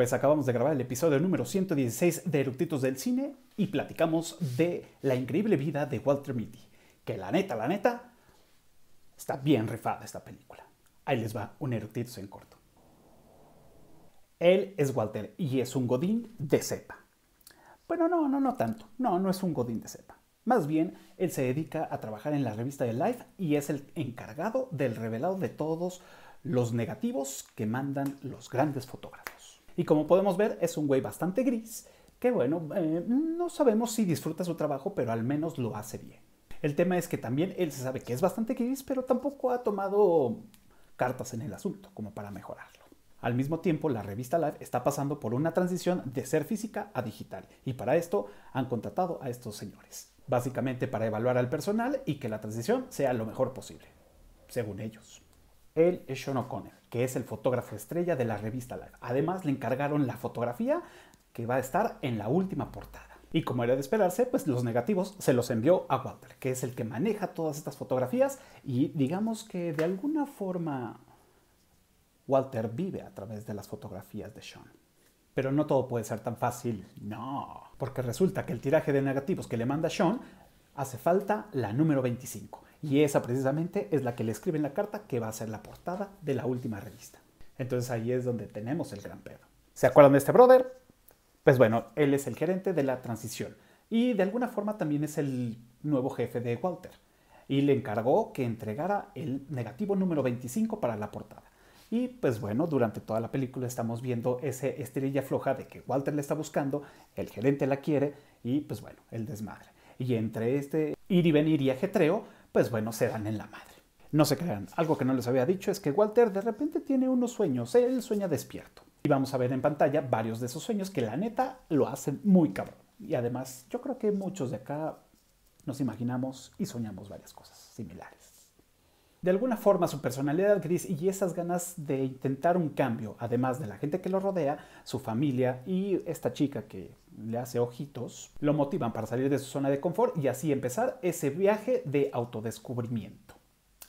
Pues acabamos de grabar el episodio número 116 de Eructitos del Cine y platicamos de la increíble vida de Walter Mitty. Que la neta, la neta, está bien rifada esta película. Ahí les va un Eructitos en corto. Él es Walter y es un godín de cepa. Bueno, no, no, no tanto. No, no es un godín de cepa. Más bien, él se dedica a trabajar en la revista de Life y es el encargado del revelado de todos los negativos que mandan los grandes fotógrafos. Y como podemos ver, es un güey bastante gris, que bueno, eh, no sabemos si disfruta su trabajo, pero al menos lo hace bien. El tema es que también él se sabe que es bastante gris, pero tampoco ha tomado cartas en el asunto como para mejorarlo. Al mismo tiempo, la revista Live está pasando por una transición de ser física a digital, y para esto han contratado a estos señores, básicamente para evaluar al personal y que la transición sea lo mejor posible, según ellos. Él es Sean O'Connor, que es el fotógrafo estrella de la revista Live. Además, le encargaron la fotografía que va a estar en la última portada. Y como era de esperarse, pues los negativos se los envió a Walter, que es el que maneja todas estas fotografías y digamos que de alguna forma Walter vive a través de las fotografías de Sean. Pero no todo puede ser tan fácil, no, porque resulta que el tiraje de negativos que le manda Sean hace falta la número 25. Y esa precisamente es la que le escribe en la carta que va a ser la portada de la última revista. Entonces ahí es donde tenemos el gran pedo. ¿Se acuerdan de este brother? Pues bueno, él es el gerente de la transición y de alguna forma también es el nuevo jefe de Walter. Y le encargó que entregara el negativo número 25 para la portada. Y pues bueno, durante toda la película estamos viendo esa estrella floja de que Walter le está buscando, el gerente la quiere y pues bueno, el desmadre. Y entre este ir y venir y ajetreo, pues bueno, se dan en la madre. No se crean, algo que no les había dicho es que Walter de repente tiene unos sueños, él sueña despierto. Y vamos a ver en pantalla varios de esos sueños que la neta lo hacen muy cabrón. Y además, yo creo que muchos de acá nos imaginamos y soñamos varias cosas similares de alguna forma su personalidad gris y esas ganas de intentar un cambio, además de la gente que lo rodea, su familia y esta chica que le hace ojitos, lo motivan para salir de su zona de confort y así empezar ese viaje de autodescubrimiento.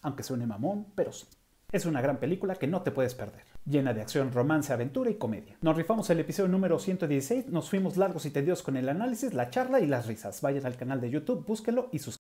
Aunque suene mamón, pero sí. Es una gran película que no te puedes perder. Llena de acción, romance, aventura y comedia. Nos rifamos el episodio número 116, nos fuimos largos y tediosos con el análisis, la charla y las risas. Vayan al canal de YouTube, búsquenlo y suscríbanse.